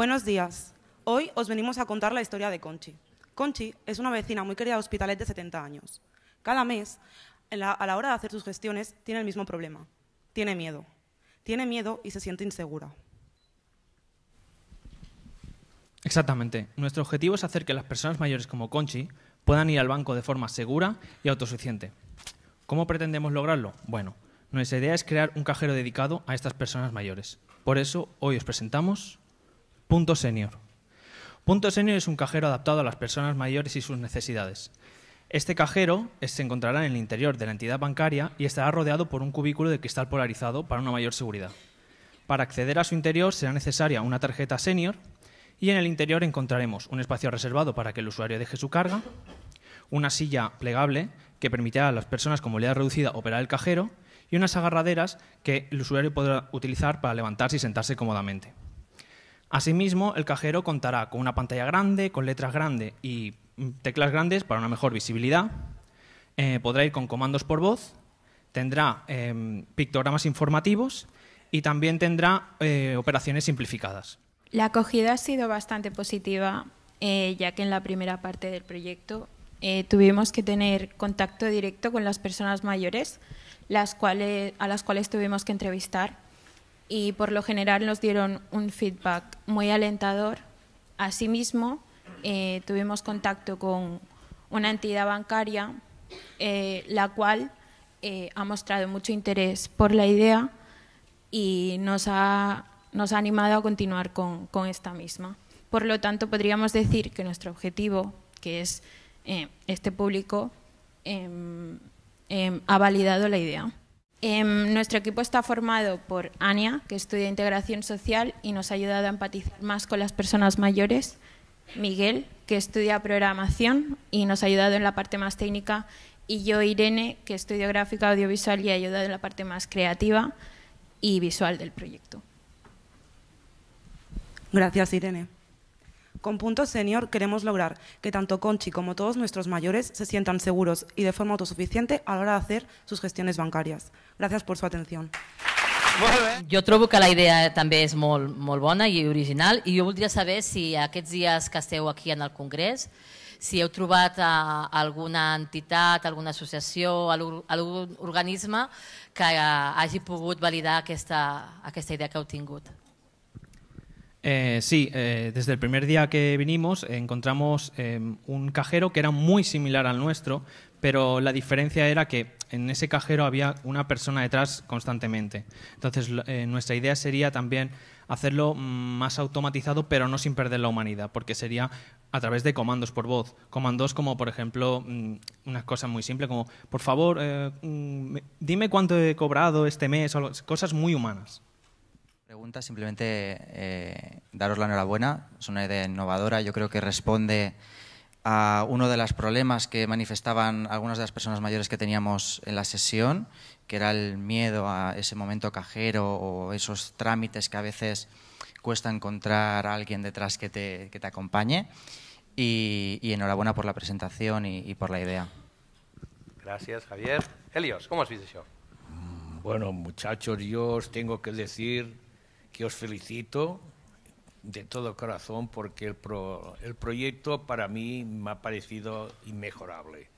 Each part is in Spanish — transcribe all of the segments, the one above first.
Buenos días. Hoy os venimos a contar la historia de Conchi. Conchi es una vecina muy querida de hospitales de 70 años. Cada mes, a la hora de hacer sus gestiones, tiene el mismo problema. Tiene miedo. Tiene miedo y se siente insegura. Exactamente. Nuestro objetivo es hacer que las personas mayores como Conchi puedan ir al banco de forma segura y autosuficiente. ¿Cómo pretendemos lograrlo? Bueno, nuestra idea es crear un cajero dedicado a estas personas mayores. Por eso, hoy os presentamos Punto Senior. Punto Senior es un cajero adaptado a las personas mayores y sus necesidades. Este cajero se encontrará en el interior de la entidad bancaria y estará rodeado por un cubículo de cristal polarizado para una mayor seguridad. Para acceder a su interior será necesaria una tarjeta senior y en el interior encontraremos un espacio reservado para que el usuario deje su carga, una silla plegable que permitirá a las personas con movilidad reducida operar el cajero y unas agarraderas que el usuario podrá utilizar para levantarse y sentarse cómodamente. Asimismo, el cajero contará con una pantalla grande, con letras grandes y mm, teclas grandes para una mejor visibilidad. Eh, podrá ir con comandos por voz, tendrá em, pictogramas informativos y también tendrá eh, operaciones simplificadas. La acogida ha sido bastante positiva, eh, ya que en la primera parte del proyecto tuvimos que tener contacto directo con las personas mayores, a las cuales tuvimos que entrevistar y por lo general nos dieron un feedback muy alentador. Asimismo, eh, tuvimos contacto con una entidad bancaria, eh, la cual eh, ha mostrado mucho interés por la idea y nos ha, animado a continuar con, esta misma. Por lo tanto, podríamos decir que nuestro objetivo, que es este público, em, em, ha validado la idea. Em, nuestro equipo está formado por Ania, que estudia integración social y nos ha ayudado a empatizar más con las personas mayores. Miguel, que estudia programación y nos ha ayudado en la parte más técnica. Y yo, Irene, que estudio gráfica audiovisual y ha ayudado en la parte más creativa y visual del proyecto. Gracias, Irene. Con Punto Senior queremos lograr que tanto Conchi como todos nuestros mayores se sientan seguros y de forma autosuficiente a la hora de hacer sus gestiones bancàries. Gràcies per su atenció. Jo trobo que la idea també és molt, molt bona i original i jo voldria saber si aquests dies que esteu aquí en el Congrés si heu trobat a eh, alguna entitat, alguna associació, algun organisme que eh, hagi pogut validar aquesta, aquesta idea que heu tingut. Eh, sí, eh, desde el primer día que vinimos eh, encontramos un cajero que era muy similar al nuestro, pero la diferencia era que en ese cajero había una persona detrás constantemente. Entonces, nuestra idea sería también hacerlo más automatizado, pero no sin perder la humanidad, porque sería a través de comandos por voz. Comandos como, por ejemplo, mm, unas cosas muy simples como, por favor, mm, dime cuánto he cobrado este mes, o cosas muy humanas pregunta, simplemente eh, daros la enhorabuena. Es una idea innovadora. Yo creo que responde a uno de los problemas que manifestaban algunas de las personas mayores que teníamos en la sesión, que era el miedo a ese momento cajero o esos trámites que a veces cuesta encontrar a alguien detrás que te, que te acompañe. Y, enhorabuena por la presentación y, por la idea. Gracias, Javier. Helios, ¿cómo has visto eso? Bueno, muchachos, yo os tengo que decir que os felicito de todo corazón porque el, el proyecto para mí me ha parecido inmejorable.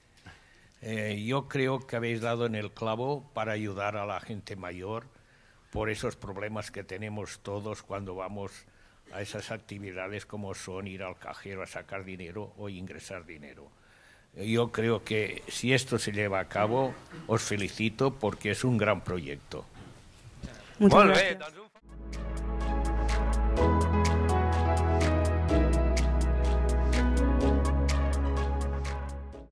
Eh, yo creo que habéis dado en el clavo para ayudar a la gente mayor por esos problemas que tenemos todos cuando vamos a esas actividades como son ir al cajero a sacar dinero o ingresar dinero. Yo creo que si esto se lleva a cabo, os felicito porque es un gran proyecto. Muchas gracias.